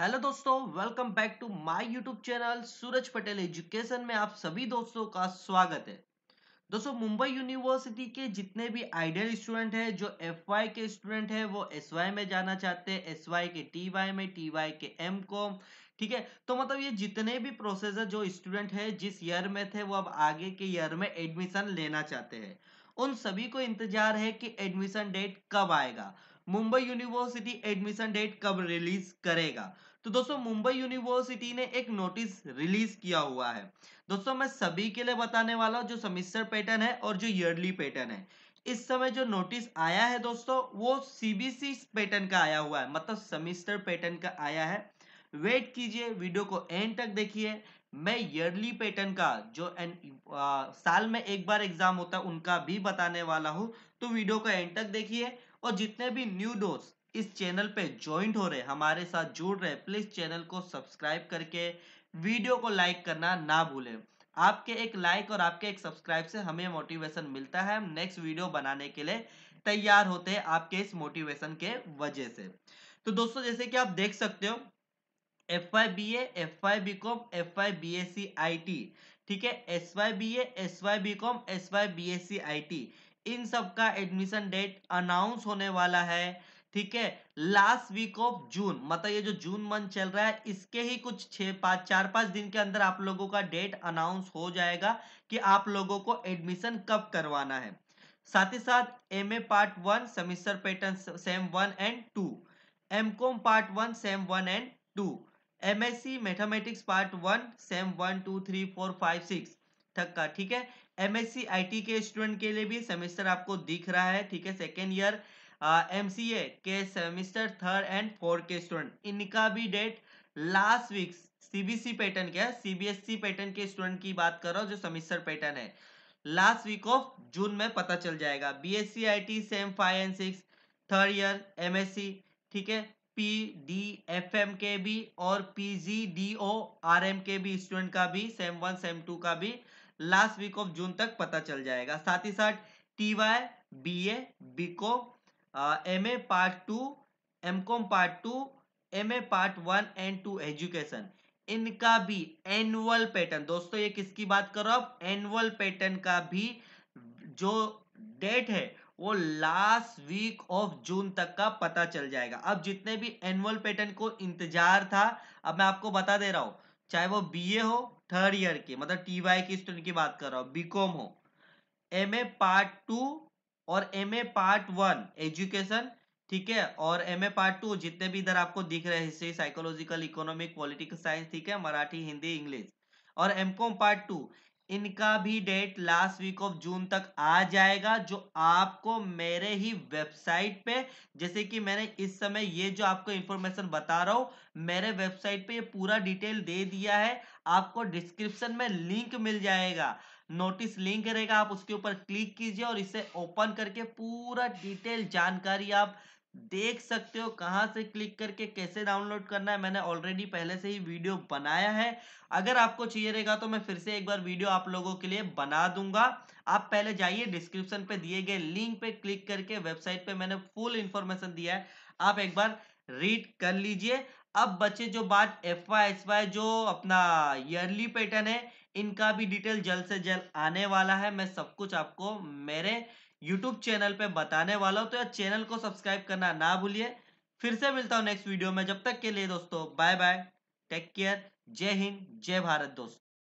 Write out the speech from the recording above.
hello दोस्तों welcome back to my YouTube channel Suraj Patel education में आप सभी दोस्तों का स्वागत है दोस्तों मुंबई यूनिवर्सिटी के जितने भी आइडियल स्टूडेंट हैं जो एफ के स्टूडेंट हैं वो एस में जाना चाहते हैं एस के टी में टी के एम कॉम ठीक है तो मतलब ये जितने भी प्रोसेसर जो स्टूडेंट है जिस ईयर में थे वो अब आगे के ईयर में एडमिशन लेना चाहते हैं उन सभी को इंतजार है कि एडमिशन डेट कब आएगा मुंबई यूनिवर्सिटी एडमिशन डेट कब रिलीज करेगा तो दोस्तों मुंबई यूनिवर्सिटी ने एक नोटिस रिलीज किया हुआ है दोस्तों मैं सभी के लिए बताने वाला हूँ जो सेमिस्टर पैटर्न है और जो ईयरली पैटर्न है इस समय जो नोटिस आया है दोस्तों वो सीबीसी पैटर्न का आया हुआ है मतलब सेमिस्टर पैटर्न का आया है वेट कीजिए वीडियो को एंड तक देखिए मैं ईयरली पैटर्न का जो एन, आ, साल में एक बार एग्जाम होता है उनका भी बताने वाला हूँ तो वीडियो को एंड तक देखिए और जितने भी न्यू दोस्त इस चैनल पे ज्वाइंट हो रहे हमारे साथ जुड़ रहे प्लीज चैनल को सब्सक्राइब करके वीडियो को लाइक करना ना भूलें आपके एक लाइक और आपके एक सब्सक्राइब से हमें मोटिवेशन मिलता है हम नेक्स्ट वीडियो बनाने के लिए तैयार होते हैं आपके इस मोटिवेशन के वजह से तो दोस्तों जैसे कि आप देख सकते हो F I B A F I B com F I B S C I T ठीक है S Y B S Y B com S Y B S C I T इन सब का एडमिशन डेट अनाउंस होने वाला है ठीक है लास्ट वीक ऑफ जून मतलब ये जो जून मंथ चल रहा है इसके ही कुछ छः पाँच चार पाँच दिन के अंदर आप लोगों का डेट अनाउंस हो जाएगा कि आप लोगों को एडमिशन कब करवाना है साथ ही साथ M A part one semester pattern sem one and two M com part one sem one and two M S C mathematics part one sem one two three four five six तक का ठीक है MSc IT के student के लिए भी semester आपको दिख रहा है ठीक है सेकेंड ईयर एमसीए के सेमेस्टर थर्ड एंड फोर्थ के स्टूडेंट इनका भी date last week CBC pattern क्या है सीबीएसई पैटर्न के स्टूडेंट की बात कर रहा हूँ जो सेमेस्टर पैटर्न है लास्ट वीक ऑफ जून में पता चल जाएगा B S C I T sem five and six third year MSc ठीक है पी डी एफ एम के भी और P G D O R M के भी स्टूडेंट का भी सेम वन सेम टू का भी लास्ट वीक ऑफ जून तक पता चल जाएगा साथ ही साथ T Y B A B com M A part two M com part two M A part one and two education इनका भी एनुअल पैटर्न दोस्तों ये किसकी बात करो आप एनुअल पैटर्न का भी जो डेट है वो लास्ट वीक ऑफ जून तक का पता चल जाएगा अब जितने भी एनुअल पैटर्न को इंतजार था अब मैं आपको बता दे रहा हूं चाहे वो बीए हो थर्ड ईयर के मतलब टी वाई के स्टूडेंट की बात कर रहा हूँ बीकॉम हो एम ए पार्ट टू और M A part one education ठीक है और एम ए पार्ट टू जितने भी इधर आपको दिख रहे हैं history psychological economic political science ठीक है मराठी हिंदी इंग्लिश और एम कॉम पार्ट टू इनका भी date last week of June तक आ जाएगा जो आपको मेरे ही वेबसाइट पे जैसे कि मैंने इस समय ये जो आपको इंफॉर्मेशन बता रहा हूँ मेरे वेबसाइट पे ये पूरा डिटेल दे दिया है आपको डिस्क्रिप्शन में लिंक मिल जाएगा नोटिस लिंक रहेगा आप उसके ऊपर क्लिक कीजिए और इसे ओपन करके पूरा डिटेल जानकारी आप देख सकते हो कहां से क्लिक करके कैसे डाउनलोड करना है मैंने ऑलरेडी पहले से ही वीडियो बनाया है अगर आपको चाहिए रहेगा तो मैं फिर से एक बार वीडियो आप लोगों के लिए बना दूंगा आप पहले जाइए डिस्क्रिप्शन पे दिए गए लिंक पे क्लिक करके वेबसाइट पे मैंने फुल इंफॉर्मेशन दिया है आप एक बार रीड कर लीजिए अब बचे जो बात एफ वाई जो अपना ईयरली पैटर्न है इनका भी डिटेल जल्द से जल्द आने वाला है मैं सब कुछ आपको मेरे यूट्यूब चैनल पे बताने वाला हूँ तो यार चैनल को सब्सक्राइब करना ना भूलिए फिर से मिलता हूँ नेक्स्ट वीडियो में जब तक के लिए दोस्तों बाय बाय टेक केयर जय हिंद जय भारत दोस्तों